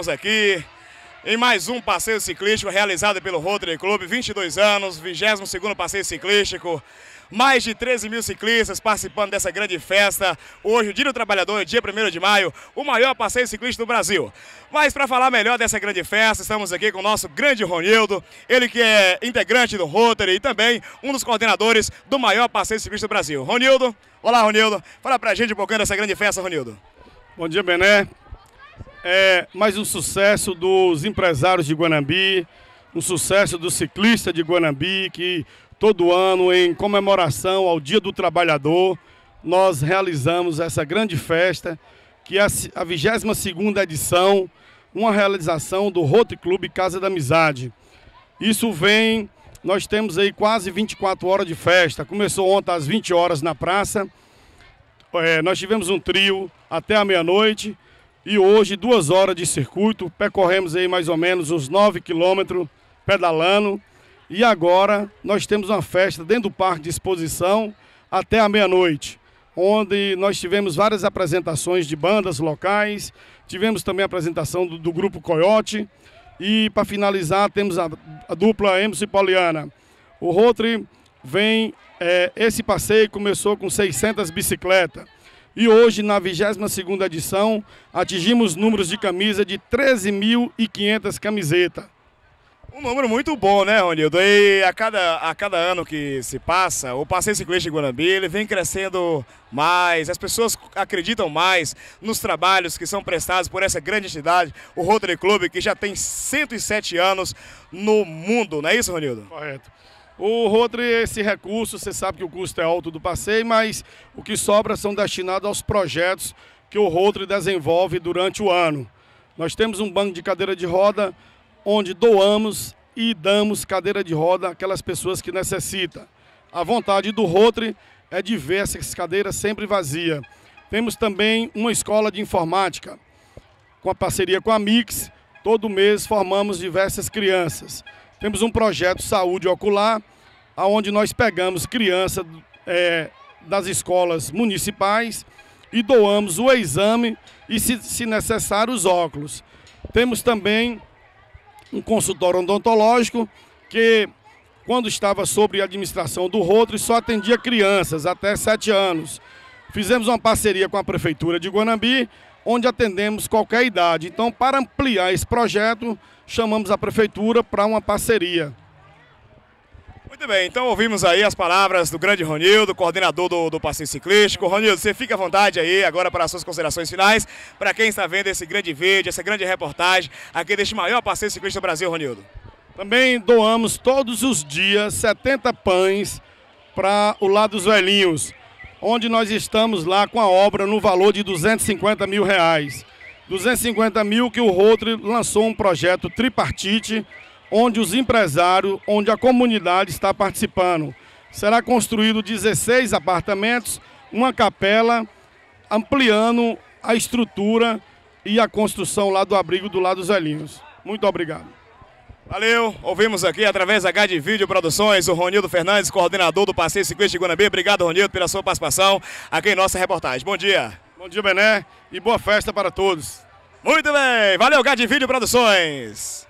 estamos aqui em mais um passeio ciclístico realizado pelo Rotary Clube, 22 anos, 22º passeio ciclístico. Mais de 13 mil ciclistas participando dessa grande festa. Hoje, o Dia do Trabalhador, dia 1 de maio, o maior passeio ciclista do Brasil. Mas para falar melhor dessa grande festa, estamos aqui com o nosso grande Ronildo, ele que é integrante do Rotary e também um dos coordenadores do maior passeio ciclista do Brasil. Ronildo, olá Ronildo, fala a gente um pouquinho dessa grande festa, Ronildo. Bom dia, Bené é mais um sucesso dos empresários de Guanambi, um sucesso do ciclista de Guanambi, que todo ano, em comemoração ao Dia do Trabalhador, nós realizamos essa grande festa, que é a 22ª edição, uma realização do Rotary Clube Casa da Amizade. Isso vem, nós temos aí quase 24 horas de festa. Começou ontem às 20 horas na praça. É, nós tivemos um trio até a meia-noite. E hoje, duas horas de circuito, percorremos aí mais ou menos uns 9 quilômetros pedalando. E agora nós temos uma festa dentro do parque de exposição até a meia-noite, onde nós tivemos várias apresentações de bandas locais, tivemos também a apresentação do, do grupo Coyote. E para finalizar, temos a, a dupla MC Poliana. O Rotary vem, é, esse passeio começou com 600 bicicletas e hoje, na 22ª edição, atingimos números de camisa de 13.500 camisetas. Um número muito bom, né, Ronildo? E a cada, a cada ano que se passa, o Passeio Ciclista de Guanambi ele vem crescendo mais, as pessoas acreditam mais nos trabalhos que são prestados por essa grande entidade, o Rotary Club, que já tem 107 anos no mundo, não é isso, Ronildo? Correto. O Rodri, esse recurso, você sabe que o custo é alto do passeio, mas o que sobra são destinados aos projetos que o Rodri desenvolve durante o ano. Nós temos um banco de cadeira de roda onde doamos e damos cadeira de roda àquelas pessoas que necessitam. A vontade do Rodri é de ver essas cadeiras sempre vazias. Temos também uma escola de informática. Com a parceria com a Mix, todo mês formamos diversas crianças. Temos um projeto Saúde Ocular, aonde nós pegamos crianças é, das escolas municipais e doamos o exame e, se, se necessário, os óculos. Temos também um consultório odontológico que, quando estava sobre a administração do Rotary, só atendia crianças até 7 anos. Fizemos uma parceria com a Prefeitura de Guanambi, onde atendemos qualquer idade. Então, para ampliar esse projeto, chamamos a Prefeitura para uma parceria. Muito bem, então ouvimos aí as palavras do grande Ronildo, coordenador do, do passeio ciclístico. Ronildo, você fica à vontade aí agora para as suas considerações finais, para quem está vendo esse grande vídeo, essa grande reportagem aqui deste maior passeio ciclístico do Brasil, Ronildo. Também doamos todos os dias 70 pães para o lado dos velhinhos, onde nós estamos lá com a obra no valor de 250 mil reais. 250 mil que o Rotary lançou um projeto tripartite onde os empresários, onde a comunidade está participando. Será construído 16 apartamentos, uma capela, ampliando a estrutura e a construção lá do abrigo do lado dos Elinhos. Muito obrigado. Valeu, ouvimos aqui através da Gade de Vídeo Produções o Ronildo Fernandes, coordenador do Passeio Ciclista de Guanabê. Obrigado, Ronildo, pela sua participação aqui em nossa reportagem. Bom dia. Bom dia, Bené, e boa festa para todos. Muito bem, valeu, Gade de Vídeo Produções.